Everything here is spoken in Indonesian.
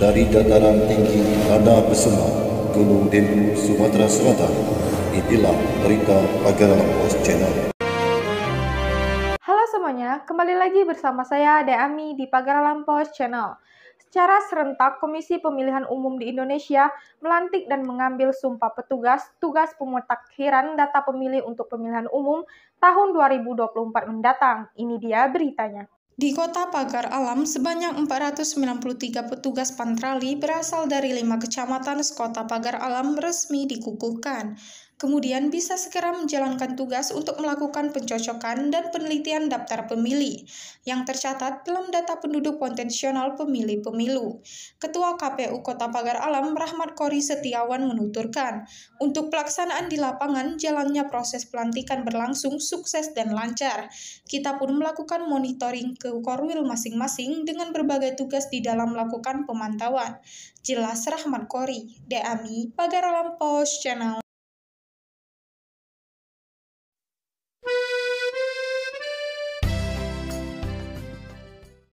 dari dataran tinggi Tanah Besema, Gunung Dendu, Sumatera Selatan. Itulah berita Pagar Post Channel. Halo semuanya, kembali lagi bersama saya Deami di Pagar Lampos Channel. Secara serentak, Komisi Pemilihan Umum di Indonesia melantik dan mengambil sumpah petugas tugas pemutakhiran data pemilih untuk pemilihan umum tahun 2024 mendatang. Ini dia beritanya. Di kota Pagar Alam, sebanyak 493 petugas pantrali berasal dari lima kecamatan sekota Pagar Alam resmi dikukuhkan kemudian bisa segera menjalankan tugas untuk melakukan pencocokan dan penelitian daftar pemilih yang tercatat dalam data penduduk potensial pemilih pemilu. Ketua KPU Kota Pagar Alam Rahmat Kori Setiawan menuturkan, untuk pelaksanaan di lapangan jalannya proses pelantikan berlangsung sukses dan lancar. Kita pun melakukan monitoring ke Korwil masing-masing dengan berbagai tugas di dalam melakukan pemantauan. Jelas Rahmat Kori, DAMI, Pagar Alam Post Channel.